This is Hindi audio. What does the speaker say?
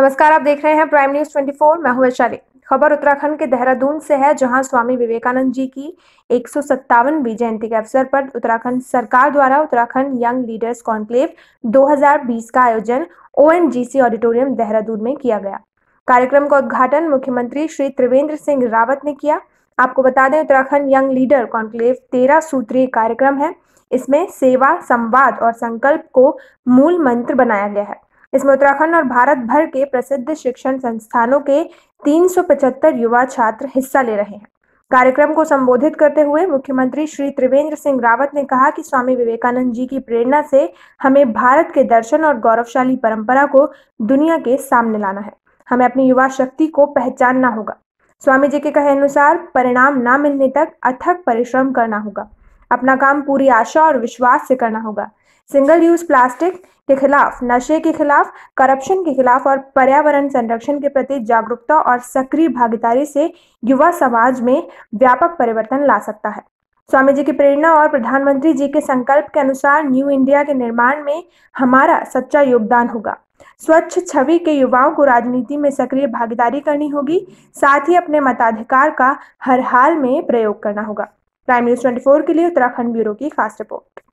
नमस्कार आप देख रहे हैं प्राइम न्यूज 24 मैं हूं वैशाली खबर उत्तराखंड के देहरादून से है जहां स्वामी विवेकानंद जी की एक सौ जयंती के अवसर पर उत्तराखंड सरकार द्वारा उत्तराखंड यंग लीडर्स कॉन्क्लेव 2020 का आयोजन ओ ऑडिटोरियम देहरादून में किया गया कार्यक्रम का उद्घाटन मुख्यमंत्री श्री त्रिवेंद्र सिंह रावत ने किया आपको बता दें उत्तराखंड यंग लीडर कॉन्क्लेव तेरह सूत्रीय कार्यक्रम है इसमें सेवा संवाद और संकल्प को मूल मंत्र बनाया गया है इसमें उत्तराखंड और भारत भर के प्रसिद्ध शिक्षण संस्थानों के 375 युवा छात्र हिस्सा ले रहे हैं कार्यक्रम को संबोधित करते हुए मुख्यमंत्री श्री त्रिवेंद्र सिंह रावत ने कहा कि स्वामी विवेकानंद जी की प्रेरणा से हमें भारत के दर्शन और गौरवशाली परंपरा को दुनिया के सामने लाना है हमें अपनी युवा शक्ति को पहचानना होगा स्वामी जी के कहे अनुसार परिणाम ना मिलने तक अथक परिश्रम करना होगा अपना काम पूरी आशा और विश्वास से करना होगा सिंगल यूज प्लास्टिक के खिलाफ नशे के खिलाफ करप्शन के खिलाफ और पर्यावरण संरक्षण के प्रति जागरूकता और सक्रिय भागीदारी से युवा समाज में व्यापक परिवर्तन ला सकता है स्वामी जी की प्रेरणा और प्रधानमंत्री जी के संकल्प के अनुसार न्यू इंडिया के निर्माण में हमारा सच्चा योगदान होगा स्वच्छ छवि के युवाओं को राजनीति में सक्रिय भागीदारी करनी होगी साथ ही अपने मताधिकार का हर हाल में प्रयोग करना होगा प्राइम न्यूज 24 के लिए उत्तराखंड ब्यूरो की खास रिपोर्ट